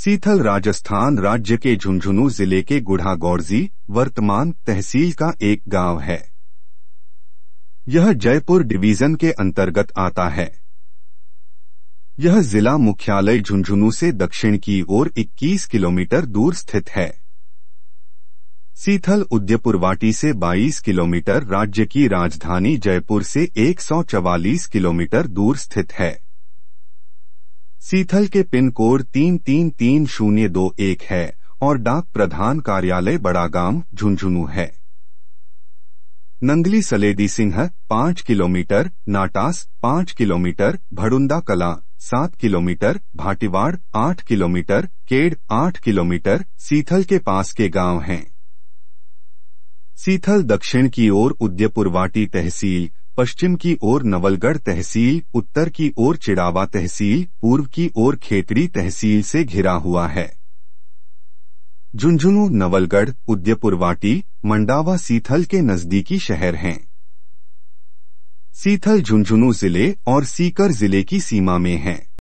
सीथल राजस्थान राज्य के झुंझुनू जिले के गुढ़ागौरजी वर्तमान तहसील का एक गांव है यह जयपुर डिवीजन के अंतर्गत आता है यह जिला मुख्यालय झुंझुनू से दक्षिण की ओर 21 किलोमीटर दूर स्थित है सीथल उदयपुरवाटी से 22 किलोमीटर राज्य की राजधानी जयपुर से 144 किलोमीटर दूर स्थित है सीथल के पिन कोड तीन तीन तीन शून्य दो एक है और डाक प्रधान कार्यालय बड़ागाम झुंझुनू है नंदली सलेदी सिंह पाँच किलोमीटर नाटास पाँच किलोमीटर भड़ुंदा कला सात किलोमीटर भाटीवाड़ आठ किलोमीटर केड आठ किलोमीटर सीथल के पास के गांव हैं। सीथल दक्षिण की ओर उदयपुरवाटी तहसील पश्चिम की ओर नवलगढ़ तहसील उत्तर की ओर चिड़ावा तहसील पूर्व की ओर खेतरी तहसील से घिरा हुआ है झुंझुनू नवलगढ़ उदयपुरवाटी मंडावा सीथल के नजदीकी शहर हैं सीथल झुंझुनू जिले और सीकर जिले की सीमा में है